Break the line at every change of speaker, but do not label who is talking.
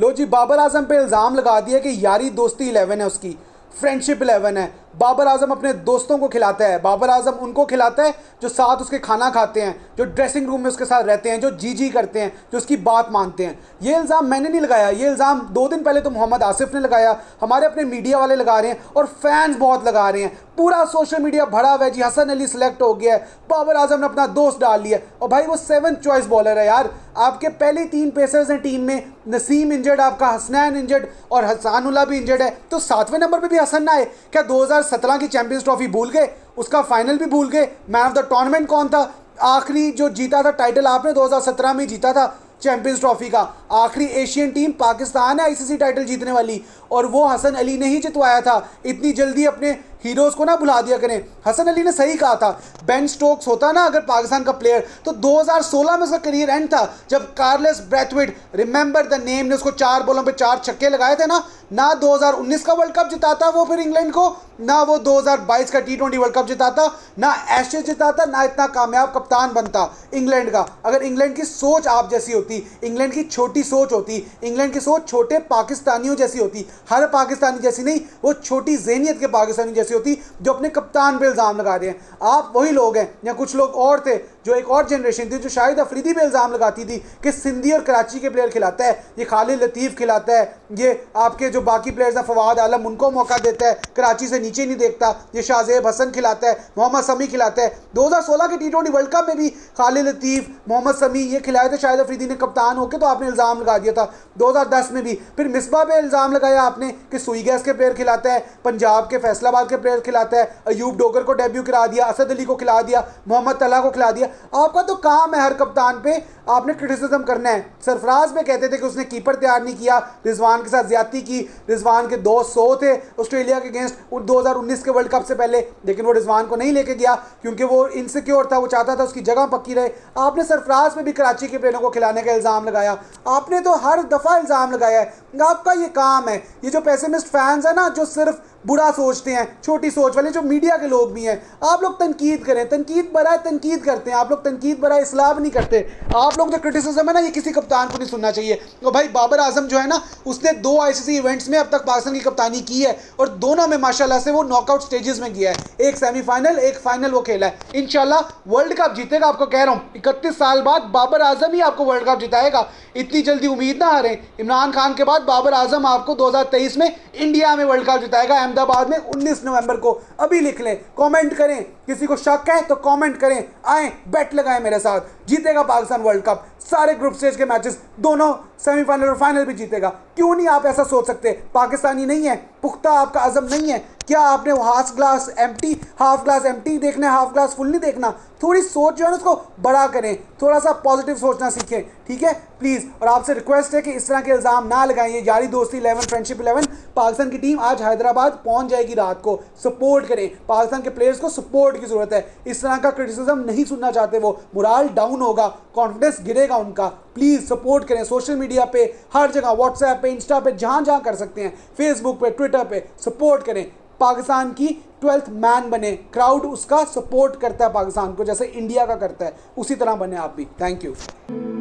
लो जी बाबर आजम पे इल्ज़ाम लगा दिया कि यारी दोस्ती इलेवन है उसकी फ्रेंडशिप इलेवन है बाबर आजम अपने दोस्तों को खिलाता है बाबर आजम उनको खिलाता है जो साथ उसके खाना खाते हैं जो ड्रेसिंग रूम में उसके साथ रहते हैं जो जी जी करते हैं जो उसकी बात मानते हैं ये इल्ज़ाम मैंने नहीं लगाया ये इल्ज़ाम दो दिन पहले तो मोहम्मद आसिफ ने लगाया हमारे अपने मीडिया वाले लगा रहे हैं और फैंस बहुत लगा रहे हैं पूरा सोशल मीडिया भरा हुआ है जी हसन अली सिलेक्ट हो गया है बाबर आजम ने अपना दोस्त डाल लिया और भाई वो सेवन चॉइस बॉलर है यार आपके पहले तीन पेसर्स हैं टीम में नसीम इंजर्ड आपका हसनैन इंजर्ड और हसानुल्ला भी इंजर्ड है तो सातवें नंबर पर भी हसन ना आए क्या दो हज़ार 2017 की चैंपियंस ट्रॉफी भूल गए उसका फाइनल भी भूल गए मैन ऑफ द टूर्नामेंट कौन था आखिरी जो जीता था टाइटल आपने 2017 में जीता था चैंपियंस ट्रॉफी का आखिरी एशियन टीम पाकिस्तान है आईसीसी टाइटल जीतने वाली और वो हसन अली ने ही जितवाया था इतनी जल्दी अपने हीरोज़ को ना बुला दिया करें हसन अली ने सही कहा था बेन स्टोक्स होता ना अगर पाकिस्तान का प्लेयर तो 2016 में उसका करियर एंड था जब Carlos Brathwaite remember the name ने उसको चार बॉलों पे चार छक्के लगाए थे ना ना 2019 का वर्ल्ड कप जिताता वो फिर इंग्लैंड को ना वो 2022 का टी ट्वेंटी वर्ल्ड कप जिताता ना ऐसे जिताता ना इतना कामयाब कप्तान बनता इंग्लैंड का अगर इंग्लैंड की सोच आप जैसी होती इंग्लैंड की छोटी सोच होती इंग्लैंड की सोच छोटे पाकिस्तानियों जैसी होती हर पाकिस्तानी जैसी नहीं वो छोटी जहनीत के पाकिस्तानी जैसी होती जो अपने कप्तान पे इल्ज़ाम लगा रहे हैं आप वही लोग हैं या कुछ लोग और थे जो एक और जनरेशन थी जो शाहिद अफरीदी पे इल्ज़ाम लगाती थी कि सिंधी और कराची के प्लेयर खिलाता है ये खालिद लतीफ़ खिलाता है ये आपके जो बाकी प्लेयर्स हैं फवाद आलम उनको मौका देता है कराची से नीचे नहीं देखता ये शाहजेब हसन खिलाता है मोहम्मद समी खिलाता है दो हज़ार सोलह के टी ट्वेंटी वर्ल्ड कप में भी खालिद लतीफ़ मोहम्मद समी ये खिलाए थे शाहिद अफरीदी ने कप्तान होकर तो आपने इल्ज़ाम लगा दिया था दो हज़ार दस में भी फिर मिसबा पर इल्ज़ाम लगाया आपने कि सुई गैस के प्लेयर खिलाता है पंजाब के फैसलाबाद अच्छे प्लेयर खिलाता है अयूब डोगर को डेब्यू करा दिया असद अली को खिला दिया मोहम्मद तला को खिला दिया आपका तो काम है हर कप्तान पे आपने क्रिटिसिज्म करना है सरफराज पे कहते थे कि उसने कीपर तैयार नहीं किया रिजवान के साथ ज्यादा की रिजवान के दो सौ थे ऑस्ट्रेलिया के अगेंस्ट उन 2019 के वर्ल्ड कप से पहले लेकिन वो रिजवान को नहीं लेके गया क्योंकि वो इनसिक्योर था वो चाहता था उसकी जगह पक्की रहे आपने सरफराज पे भी कराची के प्लेयरों को खिलाने का इल्ज़ाम लगाया आपने तो हर दफ़ा इल्ज़ाम लगाया है आपका ये काम है ये जो पैसे फैंस है ना जो सिर्फ बुरा सोचते हैं छोटी सोच वाले जो मीडिया के लोग भी हैं आप लोग तनकीद करें तनकीद बरए तनकीद करते हैं आप लोग तनकीद बरए इस्लाम नहीं करते आप लोग जो क्रिटिसिज्म है ना ये किसी कप्तान को नहीं सुनना चाहिए और भाई बाबर आजम जो है ना उसने दो आईसीसी इवेंट्स में अब तक पाकिस्तान की कप्तानी की है और दोनों में माशाला से वो नॉकआउट स्टेजेस में गया है एक सेमीफाइनल एक फाइनल वो खेला है इनशाला वर्ल्ड कप जीतेगा आपको कह रहा हूँ इकतीस साल बाद बाबर आजम ही आपको वर्ल्ड कप जिताएगा इतनी जल्दी उम्मीद ना आ रहे इमरान खान के बाद बाबर आजम आपको दो में इंडिया में वर्ल्ड कप जिताएगा अहमदाबाद में 19 नवंबर को अभी लिख लें कमेंट करें किसी को शक है तो कमेंट करें आए बैट लगाएं मेरे साथ जीतेगा पाकिस्तान वर्ल्ड कप सारे ग्रुप स्टेज के मैचेस दोनों सेमीफाइनल और फाइनल भी जीतेगा क्यों नहीं आप ऐसा सोच सकते पाकिस्तानी नहीं है पुख्ता आपका अजम नहीं है क्या आपने वो हाफ ग्लास एम हाफ ग्लास एम देखना है हाफ ग्लास फुल नहीं देखना थोड़ी सोच जो है ना उसको बड़ा करें थोड़ा सा पॉजिटिव सोचना सीखें ठीक है प्लीज़ और आपसे रिक्वेस्ट है कि इस तरह के इल्ज़ाम ना लगाइए यारी दोस्ती इलेवन फ्रेंडशिप इलेवन पाकिस्तान की टीम आज हैदराबाद पहुंच जाएगी रात को सपोर्ट करें पाकिस्तान के प्लेयर्स को सपोर्ट की ज़रूरत है इस तरह का क्रिटिसिज्म नहीं सुनना चाहते वो मुराल डाउन होगा कॉन्फिडेंस गिरेगा रहेगा उनका प्लीज़ सपोर्ट करें सोशल मीडिया पे हर जगह व्हाट्सएप पे इंस्टा पे जहाँ जहाँ कर सकते हैं फेसबुक पे ट्विटर पे सपोर्ट करें पाकिस्तान की ट्वेल्थ मैन बने क्राउड उसका सपोर्ट करता है पाकिस्तान को जैसे इंडिया का करता है उसी तरह बने आप भी थैंक यू